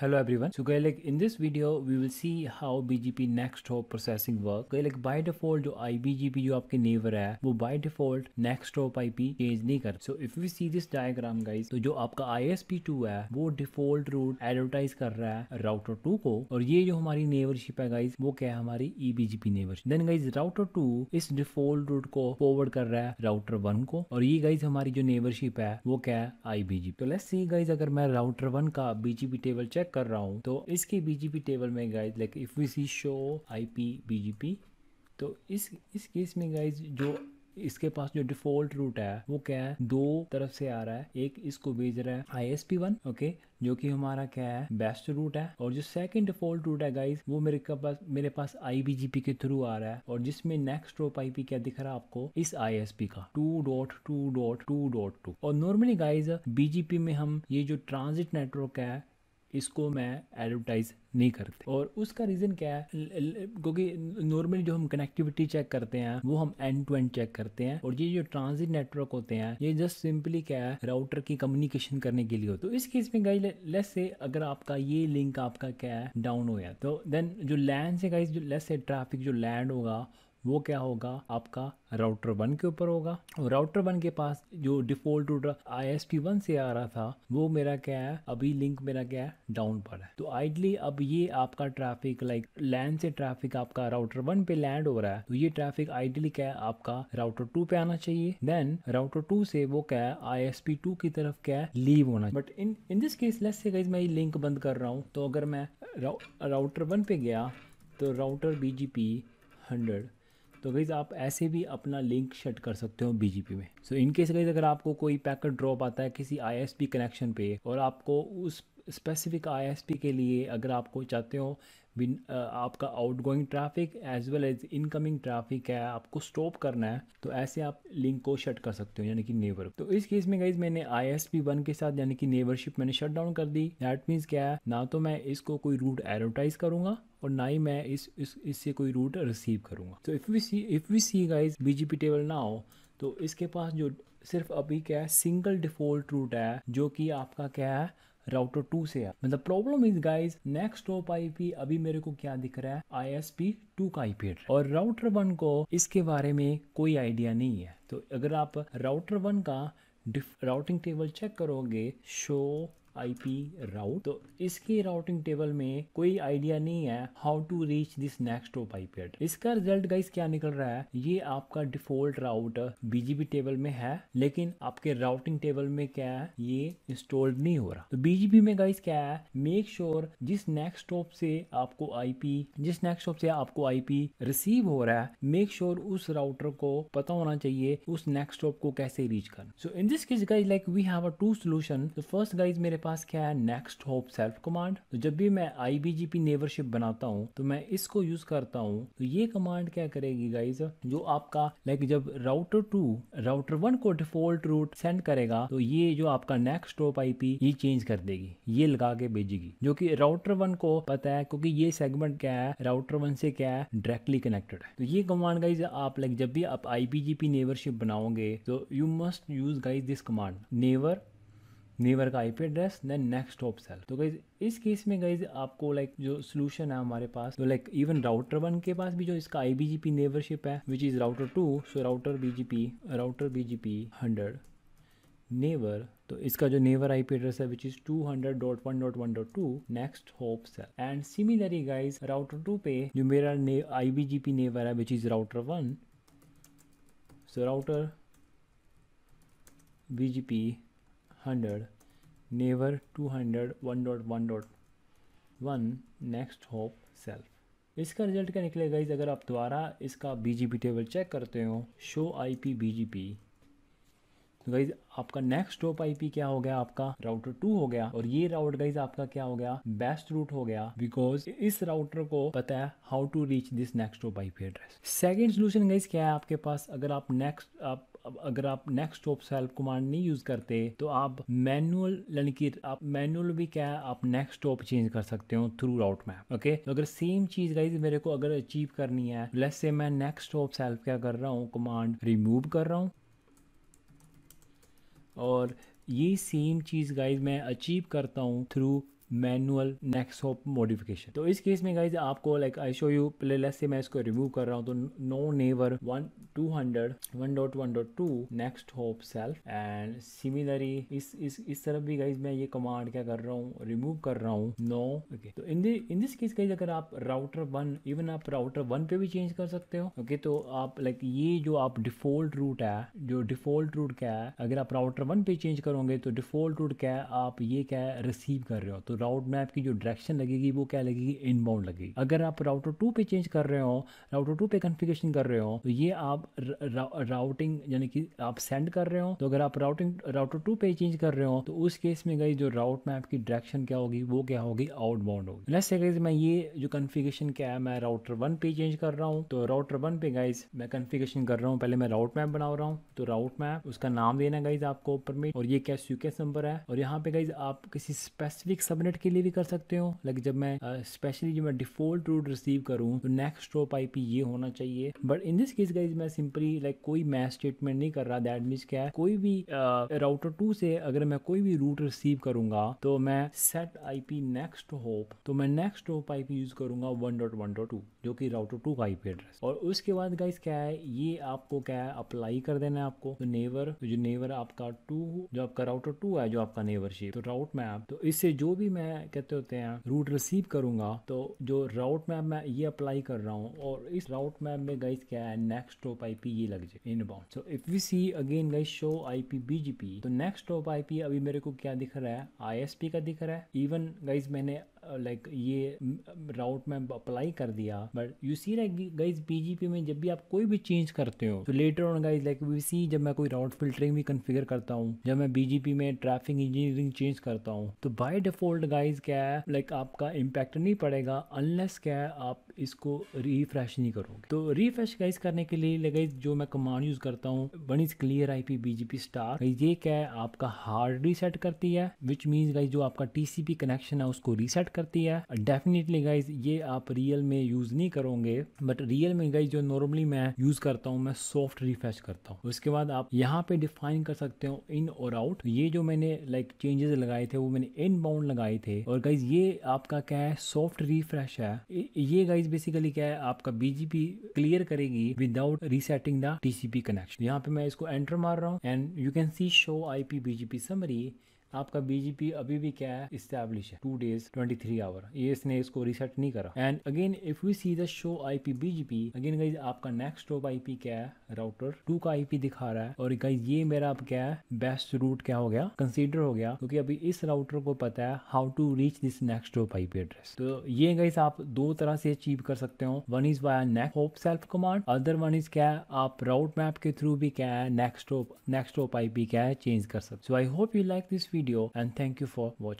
Hello everyone. So Gaelic, in this video we will see how BGP next hop processing work. Gaelic by default जो IBGP जो आपके never है वो by default next hop IP change नहीं कर. So if we see this diagram guys, तो जो आपका ISP2 है वो default route advertise कर रहा है router 2 को और ये जो हमारी नेवरशिप है guys वो क्या है हमारी EBGP नेवरशिप. Then guys router 2 इस default route को forward कर रहा है router 1 को और ये guys हमारी जो नेवरशिप है वो क्या है IBGP. तो let's see guys अगर मैं router 1 का BGP table check चेक कर रहा हूँ तो इसके बीजीपी टेबल में guys like if we see show IP BGP तो इस इस केस में गाइज जो इसके पास जो डिफॉल्ट रूट है वो क्या है दो तरफ से आ रहा है एक इसको भेज रहा है I S P one okay जो कि हमारा क्या है बेस्ट रूट है और जो सेकंड डिफॉल्ट रूट है गाइस वो मेरे का पास मेरे पास आईबीजीपी के थ्रू आ रहा है और जिसमें नेक्स्ट रोप आईपी क्या दिख रहा है आपको इस आईएसपी का two dot two dot two dot two और नॉर्मली गाइज बीजीपी में हम ये जो ट्रांजिट नेटवर्क है इसको मैं एडवर्टाइज नहीं करते और उसका रीज़न क्या है क्योंकि नॉर्मली जो हम कनेक्टिविटी चेक करते हैं वो हम एंड टू एंड चेक करते हैं और ये जो ट्रांजिट नेटवर्क होते हैं ये जस्ट सिंपली क्या है राउटर की कम्युनिकेशन करने के लिए हो तो इस केस में गाइज लेस से अगर आपका ये लिंक आपका क्या है डाउन हो गया तो देन जो लैंड से गाइज जो लेस से ट्रैफिक जो लैंड होगा वो क्या होगा आपका राउटर वन के ऊपर होगा और राउटर वन के पास जो default router I S P one से आ रहा था वो मेरा क्या है अभी लिंक मेरा क्या है डाउन पर है तो आइडली अब ये आपका ट्रैफिक लाइक लैंड से ट्रैफिक आपका राउटर वन पे लैंड हो रहा है तो ये ट्रैफिक आइडली क्या है आपका राउटर टू पे आना चाहिए देन राउटर टू से वो क्या है आई एस पी टू की तरफ क्या है लीव होना but in in this case less से मैं ये लिंक बंद कर रहा हूँ तो अगर मैं राउटर वन पे गया तो router B G P hundred तो गईज़ आप ऐसे भी अपना लिंक शट कर सकते हो बीजीपी में सो इन इनकेस गईज़ अगर आपको कोई पैकेट ड्रॉप आता है किसी आईएसपी कनेक्शन पे और आपको उस स्पेसिफिक आईएसपी के लिए अगर आप चाहते हो बिन आपका outgoing traffic as well as incoming traffic है आपको स्टॉप करना है तो ऐसे आप लिंक को शट कर सकते हो यानी कि नेवर तो इस केस में गाइज मैंने आई एस पी वन के साथ यानी कि नेवरशिप मैंने शट डाउन कर दी दैट मीन्स क्या है ना तो मैं इसको कोई रूट एडवर्टाइज करूंगा और ना ही मैं इस इससे इस कोई रूट रिसीव करूंगा तो if we see if we see guys BGP table ना हो तो इसके पास जो सिर्फ अभी क्या है सिंगल डिफॉल्ट रूट है जो कि आपका क्या है राउटर टू से है मतलब problem is guys next top IP अभी मेरे को क्या दिख रहा है आई एस पी टू का आईपी एड्रेस और राउटर वन को इसके बारे में कोई आइडिया नहीं है तो अगर आप राउटर वन का राउटिंग टेबल चेक करोगे शो आईपी राउट तो इसके राउटिंग टेबल में कोई आइडिया नहीं है how to reach this next of I P address इसका रिजल्ट गाइस क्या निकल रहा है ये आपका डिफॉल्ट राउट बीजीबी टेबल में है लेकिन आपके राउटिंग टेबल में क्या है ये इंस्टॉल्ड नहीं हो रहा तो बीजीबी में गाइस क्या है मेक श्योर sure जिस नेक्स्ट टॉप से आपको आईपी जिस नेक्स्ट टॉप से आपको आईपी रिसीव हो रहा है मेक श्योर sure उस राउटर को पता होना चाहिए उस नेक्स्ट टॉप को कैसे रीच करना so in this case guys like we have a two solution first guys मेरे पास पास क्या है नेक्स्ट होप सेल्फ कमांड तो जब भी मैं आई बी जी पी नेवरशिप बनाता हूँ तो मैं इसको यूज करता हूँ तो ये कमांड क्या करेगी गाइज जो आपका लाइक जब राउटर टू राउटर वन को डिफॉल्ट रूट सेंड करेगा तो ये जो आपका नेक्स्ट होप आई पी ये चेंज कर देगी ये लगा के भेजेगी जो कि राउटर वन को पता है क्योंकि ये सेगमेंट क्या है राउटर वन से क्या है डायरेक्टली कनेक्टेड है तो ये कमांड गाइज आप लाइक जब भी आप आई बी जी पी नेवरशिप बनाओगे तो you must use guys this command neighbour neighbour का IP address then next hop self तो गाइज इस केस में गाइज आपको लाइक जो सोल्यूशन है हमारे पास तो लाइक इवन राउटर वन के पास भी जो इसका आईबीजीपी नेवरशिप है which is router two so router BGP router BGP hundred neighbour तो इसका जो नेवर आईपी एड्रेस है which is two hundred dot dot dot one one two next hop self and similarly guys router two पे जो मेरा ने, IBGP neighbour है which is router one so router BGP dot one dot one next hop self इसका result क्या निकलेगा इस अगर आप दोबारा इसका पी टेबल चेक करते हो शो जी पी गाइज आपका नेक्स्ट टॉप आईपी क्या हो गया आपका राउटर टू हो गया और ये राउट गाइज आपका क्या हो गया बेस्ट रूट हो गया बिकॉज इस राउटर को पता है how to reach this next top IP address second solution guys क्या है आपके पास अगर आप नेक्स्ट आप अगर आप नेक्स्ट टॉप सेल्फ कमांड नहीं यूज करते तो आप मैनुअल यानी आप मैनुअल भी क्या है आप नेक्स्ट टॉप चेंज कर सकते हो थ्रू राउट मैप ओके तो अगर सेम चीज गाइज मेरे को अगर अचीव करनी है लेट्स से मैं नेक्स्ट टॉप सेल्फ क्या कर रहा हूँ कमांड रिमूव कर रहा हूँ और ये सेम चीज़ गाइज मैं अचीव करता हूँ through manual next hop modification तो इस केस में गाइज आपको लाइक आई शो यू प्ले लेस से मैं इसको रिमूव कर रहा हूँ तो no never one two hundred one dot one dot two next hop self and similarly इस इस इस तरफ भी गाइज मैं ये कमांड क्या कर रहा हूँ रिमूव कर रहा हूँ नो ओके तो in in this case guys अगर आप राउटर वन इवन आप राउटर वन पे भी चेंज कर सकते हो ओके okay, तो आप लाइक like, ये जो आप डिफॉल्ट रूट है जो डिफॉल्ट रूट क्या है अगर आप राउटर वन पे चेंज करोगे तो डिफॉल्ट रूट क्या है आप ये क्या है रिसीव कर रहे हो तो राउट मैप की जो डायरेक्शन लगेगी वो क्या लगेगी इनबाउंड लगेगी अगर आप राउटर टू पे चेंज कर रहे हो राउटर टू पे कन्फिगेशन कर रहे हो तो ये आप राउटिंग यानी कि आप सेंड कर रहे हो तो अगर आप राउटिंग राउटर टू पे चेंज कर रहे हो तो उस केस में गई जो राउट मैप की डायरेक्शन क्या होगी वो क्या होगी आउट बाउंड होगी लेट्स से मैं ये जो कन्फिगेशन क्या है मैं राउटर वन पे चेंज कर रहा हूँ तो राउटर वन पे गाइज मैं कन्फिगेशन कर रहा हूँ पहले मैं राउट मैप बना रहा हूँ तो राउट मैप उसका नाम देना गाइज आपको ऊपर में और ये क्या सीक्वेंस नंबर है और यहाँ पे गाइज आप किसी स्पेसिफिक सबने मिनट के लिए भी कर सकते हो लाइक जब मैं स्पेशली uh, जब मैं डिफॉल्ट रूट रिसीव करूँ तो नेक्स्ट स्टॉप आई ये होना चाहिए but in this case guys मैं सिंपली लाइक like, कोई मैथ स्टेटमेंट नहीं कर रहा दैट मीन क्या है कोई भी राउटर uh, टू से अगर मैं कोई भी रूट रिसीव करूंगा तो मैं सेट आईपी नेक्स्ट होप तो मैं नेक्स्ट होप आईपी यूज करूंगा one one dot dot two जो कि राउटर टू का आई एड्रेस और उसके बाद गाइज क्या है ये आपको क्या है अप्लाई कर देना है आपको तो नेवर जो नेवर आपका टू जो आपका राउटर टू है जो आपका नेवरशिप तो राउट मैप तो इससे जो भी मैं कहते होते हैं रूट रिसीव करूंगा तो जो राउट मैप मैं ये अप्लाई कर रहा हूँ और इस राउट मैप में गाइस क्या है नेक्स्ट टॉप आईपी ये लग जाए inbound so if we see again guys show IP BGP तो नेक्स्ट टॉप आईपी अभी मेरे को क्या दिख रहा है आईएसपी का दिख रहा है इवन गाइस मैंने लाइक ये राउट में अप्लाई कर दिया but you see like guys BGP में जब भी आप कोई भी चेंज करते हो तो later on guys like we see जब मैं कोई राउट फिल्टरिंग भी कन्फिगर करता हूँ जब मैं बीजीपी में ट्रैफिक इंजीनियरिंग चेंज करता हूँ तो बाई डिफॉल्ट गाइज क्या है लाइक आपका इम्पैक्ट नहीं पड़ेगा अनलेस क्या है आप इसको रिफ्रेश नहीं करोगे तो रिफ्रेश गाइज करने के लिए गाइस जो मैं कमांड यूज करता हूँ one is clear I P BGP star ये क्या है आपका हार्ड रीसेट करती है विच मीन गाइज जो आपका टीसीपी कनेक्शन है उसको रीसेट करती है डेफिनेटली गाइज ये आप रियल में यूज नहीं करोगे बट रियल में गाइज जो नॉर्मली मैं यूज करता हूँ मैं सॉफ्ट रिफ्रेश करता हूँ उसके बाद आप यहाँ पे डिफाइन कर सकते हो इन और आउट ये जो मैंने लाइक चेंजेस लगाए थे वो मैंने इन बाउंड लगाए थे और गाइज ये आपका क्या है सॉफ्ट रिफ्रेश है ये गाइज बेसिकली क्या है आपका बीजीपी क्लियर करेगी without resetting the TCP connection यहाँ पे मैं इसको एंटर मार रहा हूँ and you can see show I P BGP summary आपका बीजीपी अभी भी क्या है स्टैब्लिश है two days twenty three hour ये इसने इसको रिसेट नहीं करा and again if you see the show IP BGP again guys आपका नेक्स्ट टॉप आईपी क्या है राउटर टू का आईपी दिखा रहा है और गाइज ये मेरा अब क्या है बेस्ट रूट क्या हो गया कंसिडर हो गया क्योंकि अभी इस राउटर को पता है how to reach this next top I address तो ये गाइज आप दो तरह से अचीव कर सकते हो one is via next hop self command other one is क्या है आप राउट मैप के थ्रू भी क्या है next top next top I क्या है चेंज कर सकते so I hope you like this video video and thank you for watching.